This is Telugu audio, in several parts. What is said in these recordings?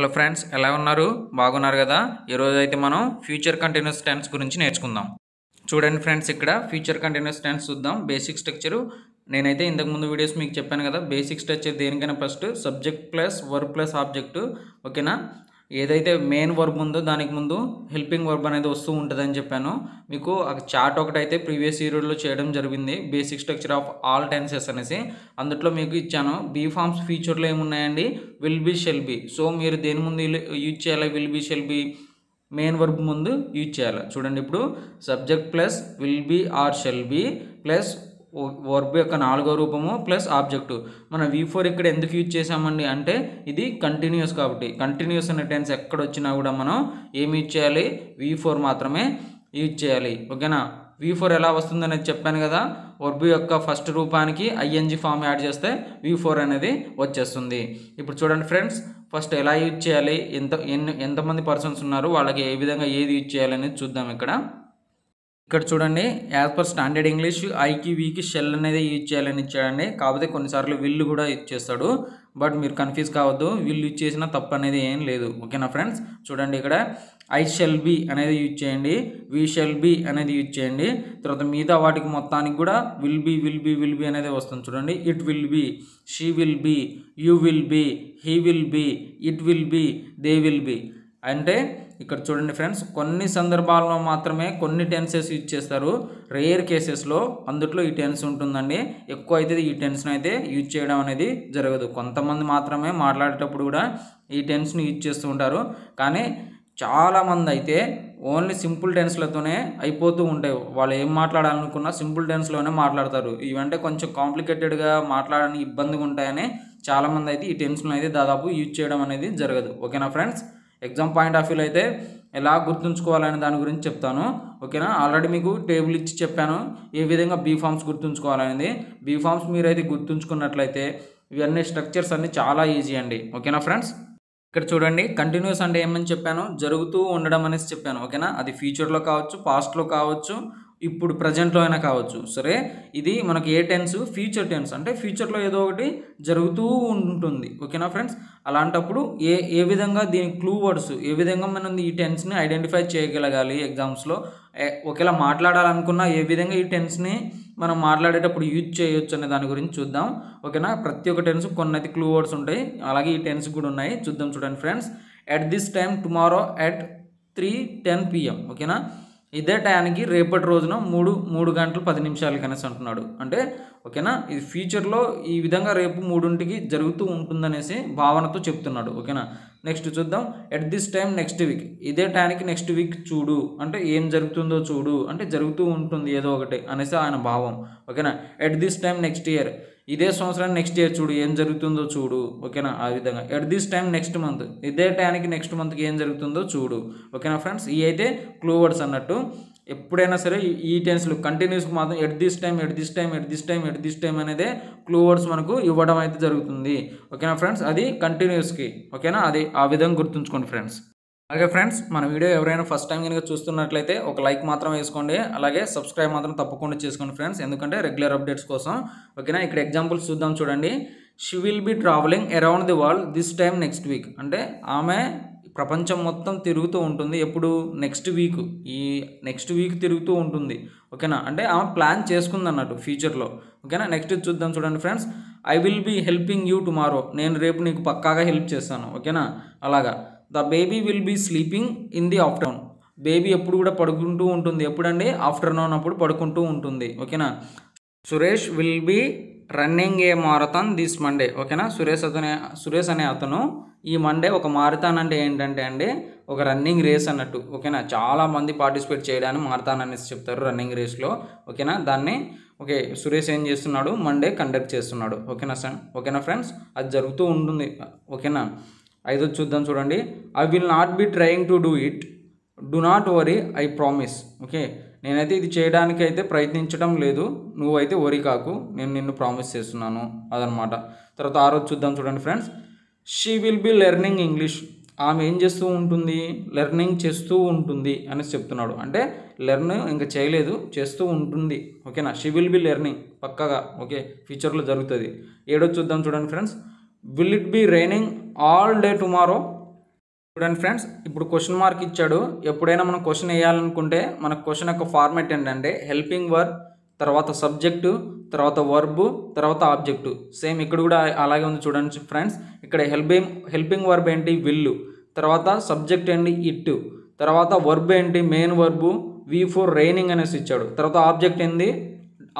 హలో ఫ్రెండ్స్ ఎలా ఉన్నారు బాగున్నారు కదా ఈరోజు అయితే మనం ఫ్యూచర్ కంటిన్యూస్ టెన్స్ గురించి నేర్చుకుందాం చూడండి ఫ్రెండ్స్ ఇక్కడ ఫ్యూచర్ కంటిన్యూస్ టెన్స్ చూద్దాం బేసిక్ స్ట్రక్చరు నేనైతే ఇంతకుముందు వీడియోస్ మీకు చెప్పాను కదా బేసిక్ స్ట్రక్చర్ దేనికైనా first subject plus verb plus object ఓకేనా ఏదైతే మెయిన్ వర్బ్ ఉందో దానికి ముందు హెల్పింగ్ వర్బ్ అనేది వస్తూ ఉంటుందని చెప్పాను మీకు చార్ట్ ఒకటి అయితే ప్రీవియస్ యూరియడ్లో చేయడం జరిగింది basic structure of all tenses అనేసి అందుట్లో మీకు ఇచ్చాను బీ ఫామ్స్ ఫీచర్లో ఏమున్నాయండి will be shall be so మీరు దేని ముందు యూజ్ చేయాలి will be shall be main verb ముందు యూజ్ చేయాలి చూడండి ఇప్పుడు subject plus will be or shall be plus verb యొక్క నాలుగో రూపము ప్లస్ ఆబ్జెక్టు మనం వి ఫోర్ ఇక్కడ ఎందుకు యూజ్ చేసామండి అంటే ఇది కంటిన్యూస్ కాబట్టి కంటిన్యూస్ అనే టెన్స్ ఎక్కడ వచ్చినా కూడా మనం ఏమి యూజ్ చేయాలి వి ఫోర్ మాత్రమే యూజ్ చేయాలి ఓకేనా వి ఫోర్ ఎలా వస్తుందనేది చెప్పాను కదా వర్బ్ యొక్క ఫస్ట్ రూపానికి ఐఎన్జి ఫామ్ యాడ్ చేస్తే వి ఫోర్ అనేది వచ్చేస్తుంది ఇప్పుడు చూడండి ఫ్రెండ్స్ ఫస్ట్ ఎలా యూజ్ చేయాలి ఎంత ఎన్ని ఎంతమంది పర్సన్స్ ఉన్నారు వాళ్ళకి ఏ విధంగా ఏది యూజ్ చేయాలి అనేది చూద్దాం ఇక్కడ ఇక్కడ చూడండి యాజ్ పర్ స్టాండర్డ్ ఇంగ్లీష్ ఐకి వీకి షెల్ అనేది యూజ్ చేయాలని ఇచ్చాడండి కాకపోతే కొన్నిసార్లు విల్లు కూడా యూజ్ చేస్తాడు బట్ మీరు కన్ఫ్యూజ్ కావద్దు విల్ యూజ్ చేసిన తప్పు అనేది ఏం లేదు ఓకేనా ఫ్రెండ్స్ చూడండి ఇక్కడ ఐ షెల్ బి అనేది యూజ్ చేయండి వి షెల్ బి అనేది యూజ్ చేయండి తర్వాత మిగతా వాటికి మొత్తానికి కూడా will be will be will be అనేది వస్తుంది చూడండి it will be she will be you will be he will be it will be they will be అంటే ఇక్కడ చూడండి ఫ్రెండ్స్ కొన్ని సందర్భాల్లో మాత్రమే కొన్ని టెన్సెస్ యూజ్ చేస్తారు రేర్ కేసెస్లో అందుట్లో ఈ టెన్స్ ఉంటుందండి ఎక్కువ అయితే ఈ టెన్స్ని అయితే యూజ్ చేయడం అనేది జరగదు కొంతమంది మాత్రమే మాట్లాడేటప్పుడు కూడా ఈ టెన్స్ని యూజ్ చేస్తూ ఉంటారు కానీ చాలామంది అయితే ఓన్లీ సింపుల్ టెన్స్లతోనే అయిపోతూ ఉంటాయి వాళ్ళు ఏం మాట్లాడాలనుకున్నా సింపుల్ టెన్స్లోనే మాట్లాడతారు ఇవంటే కొంచెం కాంప్లికేటెడ్గా మాట్లాడడానికి ఇబ్బందిగా ఉంటాయని చాలామంది అయితే ఈ టెన్స్ను అయితే దాదాపు యూజ్ చేయడం అనేది జరగదు ఓకేనా ఫ్రెండ్స్ ఎగ్జామ్ పాయింట్ ఆఫ్ వ్యూలో అయితే ఎలా గుర్తుంచుకోవాలనే దాని గురించి చెప్తాను ఓకేనా ఆల్రెడీ మీకు టేబుల్ ఇచ్చి చెప్పాను ఏ విధంగా బీ ఫామ్స్ గుర్తుంచుకోవాలనేది బీ ఫామ్స్ మీరైతే గుర్తుంచుకున్నట్లయితే ఇవన్నీ స్ట్రక్చర్స్ అన్నీ చాలా ఈజీ అండి ఓకేనా ఫ్రెండ్స్ ఇక్కడ చూడండి కంటిన్యూస్ అంటే ఏమని చెప్పాను జరుగుతూ ఉండడం అనేసి చెప్పాను ఓకేనా అది ఫ్యూచర్లో కావచ్చు పాస్ట్లో కావచ్చు ఇప్పుడు ప్రజెంట్లో అయినా కావచ్చు సరే ఇది మనకి ఏ టెన్స్ ఫ్యూచర్ టెన్స్ అంటే ఫ్యూచర్లో ఏదో ఒకటి జరుగుతూ ఉంటుంది ఓకేనా ఫ్రెండ్స్ అలాంటప్పుడు ఏ ఏ విధంగా దీని క్లూ వర్డ్స్ ఏ విధంగా మనం ఈ టెన్స్ని ఐడెంటిఫై చేయగలగాలి ఎగ్జామ్స్లో ఒకేలా మాట్లాడాలనుకున్నా ఏ విధంగా ఈ టెన్స్ని మనం మాట్లాడేటప్పుడు యూజ్ చేయొచ్చు అనే దాని గురించి చూద్దాం ఓకేనా ప్రతి ఒక్క టెన్స్ కొన్ని అయితే క్లూ వర్డ్స్ ఉంటాయి అలాగే ఈ టెన్స్ కూడా ఉన్నాయి చూద్దాం చూడండి friends at this time tomorrow at three ten PM ఓకేనా ఇదే టయానికి రేపటి రోజున మూడు మూడు గంటలు పది నిమిషాలు కనేసి అంటున్నాడు అంటే ఓకేనా ఇది ఫ్యూచర్లో ఈ విధంగా రేపు మూడింటికి జరుగుతూ ఉంటుందనేసి భావనతో చెప్తున్నాడు ఓకేనా నెక్స్ట్ చూద్దాం at this time next week ఇదే టైంకి నెక్స్ట్ వీక్ చూడు అంటే ఏం జరుగుతుందో చూడు అంటే జరుగుతూ ఉంటుంది ఏదో ఒకటి అనేసి ఆయన భావం ఓకేనా at this time next year ఇదే సంవత్సరాన్ని నెక్స్ట్ ఇయర్ చూడు ఏం జరుగుతుందో చూడు ఓకేనా ఆ విధంగా at this time next month ఇదే టైంకి నెక్స్ట్ మంత్కి ఏం జరుగుతుందో చూడు ఓకేనా ఫ్రెండ్స్ ఈ అయితే క్లూ వర్డ్స్ అన్నట్టు ఎప్పుడైనా సరే ఈ టెన్స్లు కంటిన్యూస్ మాత్రం at this time at this time at this time at this time అనేది క్లూ వర్డ్స్ మనకు ఇవ్వడం అయితే జరుగుతుంది ఓకేనా ఫ్రెండ్స్ అది కంటిన్యూస్కి ఓకేనా అది ఆ విధంగా గుర్తుంచుకోండి ఫ్రెండ్స్ అలాగే ఫ్రెండ్స్ మన వీడియో ఎవరైనా ఫస్ట్ టైం కనుక చూస్తున్నట్లయితే ఒక లైక్ మాత్రం వేసుకోండి అలాగే సబ్స్క్రైబ్ మాత్రం తప్పకుండా చేసుకోండి ఫ్రెండ్స్ ఎందుకంటే రెగ్యులర్ అప్డేట్స్ కోసం ఓకేనా ఇక్కడ ఎగ్జాంపుల్స్ చూద్దాం చూడండి she will be travelling around the world this time next week అంటే ఆమె ప్రపంచం మొత్తం తిరుగుతూ ఉంటుంది ఎప్పుడు నెక్స్ట్ వీక్ ఈ నెక్స్ట్ వీక్ తిరుగుతూ ఉంటుంది ఓకేనా అంటే ఆమె ప్లాన్ చేసుకుంది అన్నట్టు ఫ్యూచర్లో ఓకేనా నెక్స్ట్ చూద్దాం చూడండి friends I will be helping you tomorrow నేను రేపు నీకు పక్కాగా హెల్ప్ చేస్తాను ఓకేనా అలాగా the baby will be sleeping in the afternoon baby ఎప్పుడు కూడా పడుకుంటూ ఉంటుంది ఎప్పుడండి ఆఫ్టర్నూన్ అప్పుడు పడుకుంటూ ఉంటుంది ఓకేనా Suresh will be running a marathon this Monday ఓకేనా సురేష్ అతనే సురేష్ అనే అతను ఈ మండే ఒక మారథాన్ అంటే ఏంటంటే అండి ఒక రన్నింగ్ రేస్ అన్నట్టు ఓకేనా చాలామంది పార్టిసిపేట్ చేయడానికి మారథాన్ అనేసి చెప్తారు రన్నింగ్ రేస్లో ఓకేనా దాన్ని ఓకే సురేష్ ఏం చేస్తున్నాడు మండే కండక్ట్ చేస్తున్నాడు ఓకేనా సార్ ఓకేనా ఫ్రెండ్స్ అది జరుగుతూ ఉంటుంది ఓకేనా అయితే చూద్దాం చూడండి I will not be trying to do it do not worry I promise okay నేనైతే ఇది చేయడానికి అయితే ప్రయత్నించడం లేదు నువ్వైతే ఓరి కాకు నేను నిన్ను ప్రామిస్ చేస్తున్నాను అదనమాట తర్వాత ఆ రోజు చూద్దాం చూడండి friends she will be learning English ఆమె ఏం చేస్తూ ఉంటుంది లెర్నింగ్ చేస్తూ ఉంటుంది అనేసి చెప్తున్నాడు అంటే లెర్న్ ఇంకా చేయలేదు చేస్తూ ఉంటుంది ఓకేనా షీ విల్ బి లెర్నింగ్ పక్కగా ఓకే ఫ్యూచర్లో జరుగుతుంది ఏడో చూద్దాం చూడండి friends will it be raining all day tomorrow చూడండి ఫ్రెండ్స్ ఇప్పుడు క్వశ్చన్ మార్క్ ఇచ్చాడు ఎప్పుడైనా మనం క్వశ్చన్ వేయాలనుకుంటే మన క్వశ్చన్ యొక్క ఫార్మాట్ ఏంటంటే హెల్పింగ్ వర్క్ తర్వాత సబ్జెక్టు తర్వాత వర్బు తర్వాత ఆబ్జెక్టు సేమ్ ఇక్కడ కూడా అలాగే ఉంది చూడండి ఫ్రెండ్స్ ఇక్కడ హెల్పింగ్ హెల్పింగ్ వర్బ్ ఏంటి విల్లు తర్వాత సబ్జెక్ట్ ఏంటి ఇట్టు తర్వాత వర్బ్ ఏంటి main verb V four raining అనేసి ఇచ్చాడు తర్వాత ఆబ్జెక్ట్ ఏంది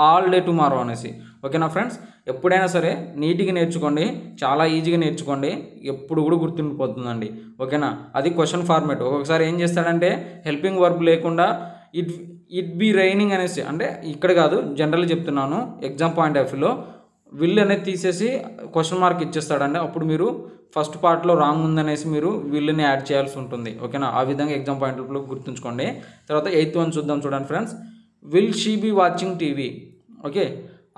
ఆల్ డే టుమారో అనేసి ఓకేనా ఫ్రెండ్స్ ఎప్పుడైనా సరే నీట్గా నేర్చుకోండి చాలా ఈజీగా నేర్చుకోండి ఎప్పుడు కూడా గుర్తుండిపోతుందండి ఓకేనా అది క్వశ్చన్ ఫార్మేట్ ఒక్కొక్కసారి ఏం చేస్తాడంటే హెల్పింగ్ వర్బ్ లేకుండా ఇట్ ఇట్ బి రైనింగ్ అనేసి అంటే ఇక్కడ కాదు జనరల్ చెప్తున్నాను ఎగ్జామ్ పాయింట్ ఆఫ్ వ్యూలో విల్ అనేది తీసేసి క్వశ్చన్ మార్క్ ఇచ్చేస్తాడండి అప్పుడు మీరు ఫస్ట్ పార్ట్లో రాంగ్ ఉందనేసి మీరు విల్ని యాడ్ చేయాల్సి ఉంటుంది ఓకేనా ఆ విధంగా ఎగ్జామ్ పాయింట్ ఆఫ్ గుర్తుంచుకోండి తర్వాత ఎయిత్ వన్ చూద్దాం చూడండి friends will she be watching TV okay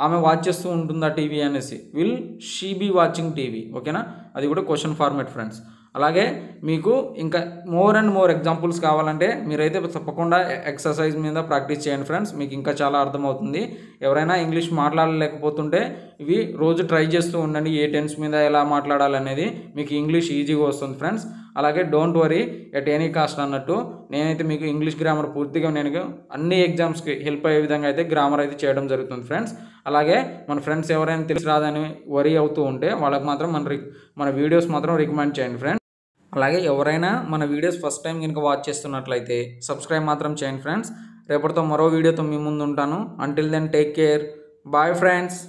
ఆమె వాచ్ చేస్తూ ఉంటుందా టీవీ అనేసి will she be watching TV ఓకేనా అది కూడా క్వశ్చన్ ఫార్మేట్ ఫ్రెండ్స్ అలాగే మీకు ఇంకా మోర్ అండ్ మోర్ ఎగ్జాంపుల్స్ కావాలంటే మీరైతే తప్పకుండా ఎక్సర్సైజ్ మీద ప్రాక్టీస్ చేయండి ఫ్రెండ్స్ మీకు ఇంకా చాలా అర్థమవుతుంది ఎవరైనా ఇంగ్లీష్ మాట్లాడలేకపోతుంటే ఇవి రోజు ట్రై చేస్తూ ఉండండి ఏ టెన్స్ మీద ఎలా మాట్లాడాలనేది మీకు ఇంగ్లీష్ ఈజీగా వస్తుంది ఫ్రెండ్స్ అలాగే don't worry at any cost అన్నట్టు నేనైతే మీకు ఇంగ్లీష్ గ్రామర్ పూర్తిగా నేను అన్ని ఎగ్జామ్స్కి హెల్ప్ అయ్యే విధంగా అయితే గ్రామర్ అయితే చేయడం జరుగుతుంది ఫ్రెండ్స్ అలాగే మన ఫ్రెండ్స్ ఎవరైనా తెలిసి రాదని వరీ అవుతూ ఉంటే వాళ్ళకి మాత్రం మన మన వీడియోస్ మాత్రం రికమెండ్ చేయండి ఫ్రెండ్స్ అలాగే ఎవరైనా మన వీడియోస్ ఫస్ట్ టైం కనుక వాచ్ చేస్తున్నట్లయితే సబ్స్క్రైబ్ మాత్రం చేయండి ఫ్రెండ్స్ రేపటితో మరో వీడియోతో మీ ముందు ఉంటాను until then take care bye friends